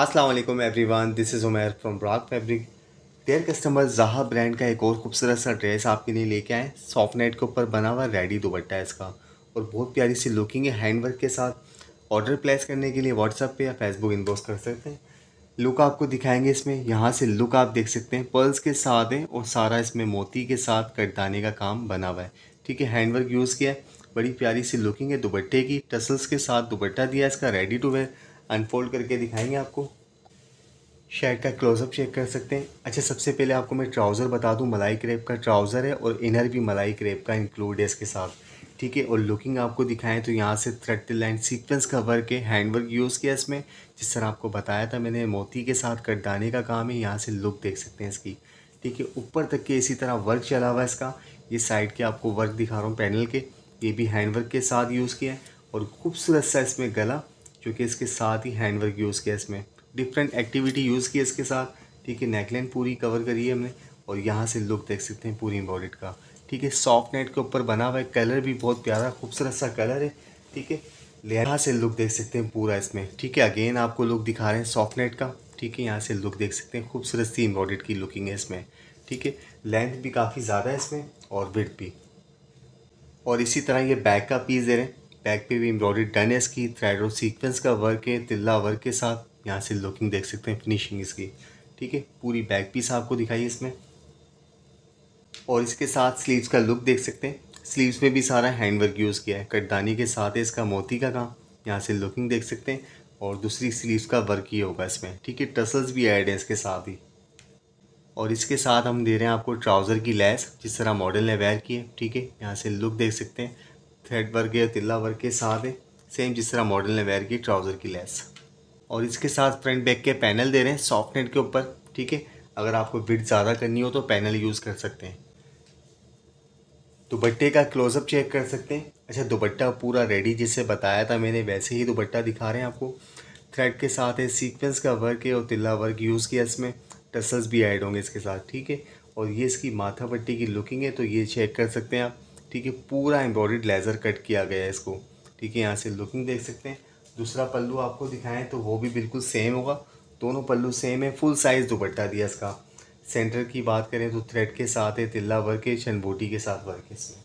Aslam everyone this is Umer from ब्राक fabric dear customer जहा brand का एक और खूबसूरत सा ड्रेस आपके लिए लेके आए सॉफ्ट नेट के ऊपर बना हुआ रेडी दुबट्टा है इसका और बहुत प्यारी सी लुकिंग है हैंडवर्क के साथ ऑर्डर प्लेस करने के लिए व्हाट्सअप पे या फेसबुक इनबॉक्स कर सकते हैं लुक आपको दिखाएंगे इसमें यहाँ से लुक आप देख सकते हैं पर्ल्स के साथ है और सारा इसमें मोती के साथ कटदाने का काम बना हुआ है ठीक है हैंडवर्क यूज़ किया है बड़ी प्यारी सी लुकिंग है दुबट्टे की टसल्स के साथ दुबट्टा दिया है इसका रेडी टू वेयर अनफोल्ड करके दिखाएंगे आपको शर्ट का क्लोजअप चेक कर सकते हैं अच्छा सबसे पहले आपको मैं ट्राउज़र बता दूं मलाई क्रेप का ट्राउज़र है और इनर भी मलाई क्रेप का इंक्लूड है इसके साथ ठीक है और लुकिंग आपको दिखाएं तो यहाँ से थ्रेड लाइन सीक्वेंस का वर्क है हैंड वर्क यूज़ किया इसमें जिस तरह आपको बताया था मैंने मोती के साथ कटदाने का काम है यहाँ से लुक देख सकते हैं इसकी ठीक है ऊपर तक के इसी तरह वर्क चला हुआ है इसका ये साइड के आपको वर्क दिखा रहा हूँ पैनल के ये भी हैंड वर्क के साथ यूज़ किया है और खूबसूरत सा इसमें गला जो कि इसके साथ ही हैंड वर्क यूज़ किया इसमें डिफरेंट एक्टिविटी यूज़ की इसके साथ ठीक है नेकलाइन पूरी कवर करी है हमने और यहाँ से लुक देख सकते हैं पूरी एम्ब्रॉयड का ठीक है सॉफ्ट नेट के ऊपर बना हुआ है कलर भी बहुत प्यारा खूबसूरत सा कलर है ठीक है यहाँ से लुक देख सकते हैं पूरा इसमें ठीक है अगेन आपको लुक दिखा रहे हैं सॉफ्ट नेट का ठीक है यहाँ से लुक देख सकते हैं खूबसूरत सी एम्ब्रॉयड की लुकिंग है इसमें ठीक है लेंथ भी काफ़ी ज़्यादा है इसमें और विथ भी और इसी तरह ये बैक का पीस दे रहे हैं बैक पे भी एम्ब्रॉयडरी डन है इसकी थ्रेड और सीक्वेंस का वर्क है तिल्ला वर्क के साथ यहाँ से लुकिंग देख सकते हैं फिनिशिंग इसकी ठीक है पूरी बैक पीस आपको दिखाई इसमें और इसके साथ स्लीव्स का लुक देख सकते हैं स्लीव्स में भी सारा हैंड वर्क यूज़ किया है कटदानी के साथ है इसका मोती का काम यहाँ से लुकिंग देख सकते हैं और दूसरी स्लीव्स का वर्क ही होगा इसमें ठीक है टसल्स भी ऐड हैं इसके साथ ही और इसके साथ हम दे रहे हैं आपको ट्राउज़र की लैस जिस तरह मॉडल ने वेयर की है ठीक है यहाँ से लुक देख सकते हैं थ्रेड वर्क है तिल्ला वर्क के साथ है सेम जिस तरह मॉडल ने वेयर की ट्राउज़र की लेस और इसके साथ फ्रंट बैक के पैनल दे रहे हैं सॉफ्ट नेट के ऊपर ठीक है अगर आपको बिट ज़्यादा करनी हो तो पैनल यूज़ कर सकते हैं दुपट्टे का क्लोजअप चेक कर सकते हैं अच्छा दुपट्टा पूरा रेडी जिसे बताया था मैंने वैसे ही दुपट्टा दिखा रहे हैं आपको थ्रेड के साथ है सीक्वेंस का वर्क है और तिल्ला वर्क यूज़ किया इसमें टसल्स भी ऐड होंगे इसके साथ ठीक है और ये इसकी माथा पट्टी की लुकिंग है तो ये चेक कर सकते हैं आप ठीक है पूरा एम्ब्रॉयड लेज़र कट किया गया है इसको ठीक है यहाँ से लुकिंग देख सकते हैं दूसरा पल्लू आपको दिखाएं तो वो भी बिल्कुल सेम होगा दोनों पल्लू सेम है फुल साइज़ दुपट्टा दिया इसका सेंटर की बात करें तो थ्रेड के साथ है तिल्ला वर्क है शनबोटी के साथ वर्क है इसमें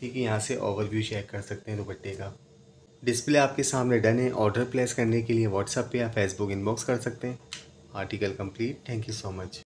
ठीक है यहाँ से ओवरव्यू चेक कर सकते हैं दुपट्टे का डिस्प्ले आपके सामने डन है ऑर्डर प्लेस करने के लिए व्हाट्सएप पे या फेसबुक इनबॉक्स कर सकते हैं article complete thank you so much